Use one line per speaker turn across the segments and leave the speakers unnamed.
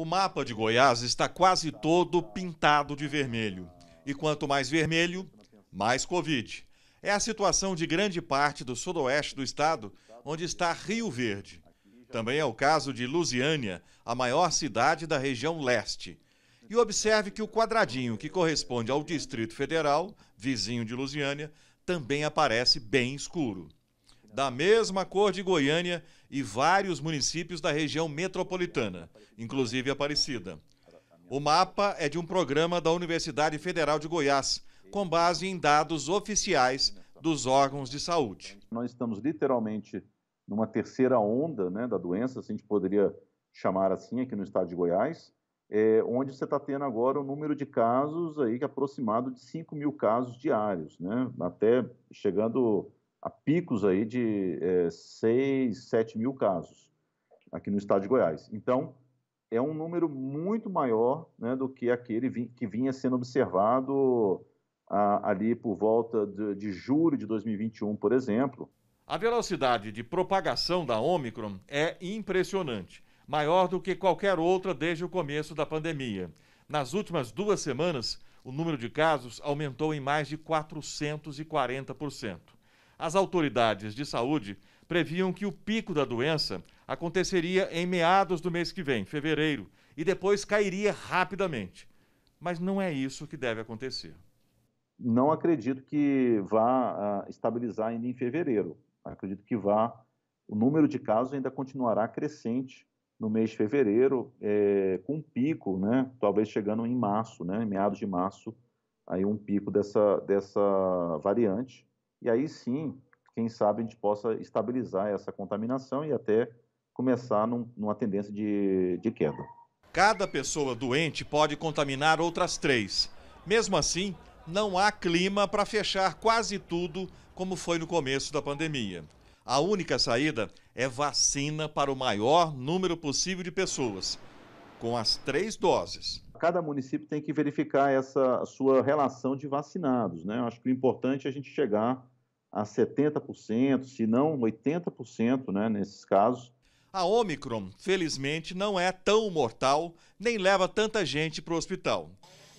O mapa de Goiás está quase todo pintado de vermelho. E quanto mais vermelho, mais Covid. É a situação de grande parte do sudoeste do estado, onde está Rio Verde. Também é o caso de Lusiânia, a maior cidade da região leste. E observe que o quadradinho que corresponde ao Distrito Federal, vizinho de Lusiânia, também aparece bem escuro da mesma cor de Goiânia e vários municípios da região metropolitana, inclusive Aparecida. O mapa é de um programa da Universidade Federal de Goiás, com base em dados oficiais dos órgãos de saúde.
Nós estamos literalmente numa terceira onda né, da doença, se a gente poderia chamar assim aqui no estado de Goiás, é, onde você está tendo agora um número de casos aí que é aproximado de 5 mil casos diários, né, até chegando a picos aí de é, 6, 7 mil casos aqui no estado de Goiás. Então, é um número muito maior né, do que aquele que vinha sendo observado a, ali por volta de, de julho de 2021, por exemplo.
A velocidade de propagação da Omicron é impressionante, maior do que qualquer outra desde o começo da pandemia. Nas últimas duas semanas, o número de casos aumentou em mais de 440%. As autoridades de saúde previam que o pico da doença aconteceria em meados do mês que vem, fevereiro, e depois cairia rapidamente. Mas não é isso que deve acontecer.
Não acredito que vá uh, estabilizar ainda em fevereiro. Acredito que vá. O número de casos ainda continuará crescente no mês de fevereiro, é, com pico, né? Talvez chegando em março, né? Em meados de março, aí um pico dessa, dessa variante e aí sim, quem sabe a gente possa estabilizar essa contaminação e até começar num, numa tendência de, de queda.
Cada pessoa doente pode contaminar outras três. Mesmo assim, não há clima para fechar quase tudo como foi no começo da pandemia. A única saída é vacina para o maior número possível de pessoas, com as
três doses. Cada município tem que verificar essa sua relação de vacinados, né? Eu acho que o importante é a gente chegar a 70%, se não 80%, né, nesses casos.
A Omicron, felizmente, não é tão mortal, nem leva tanta gente para o hospital.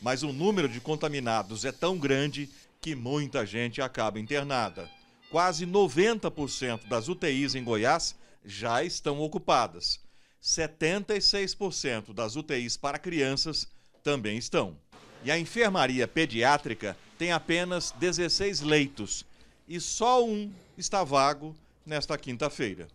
Mas o número de contaminados é tão grande que muita gente acaba internada. Quase 90% das UTIs em Goiás já estão ocupadas. 76% das UTIs para crianças também estão. E a enfermaria pediátrica tem apenas 16 leitos e só um está vago nesta quinta-feira.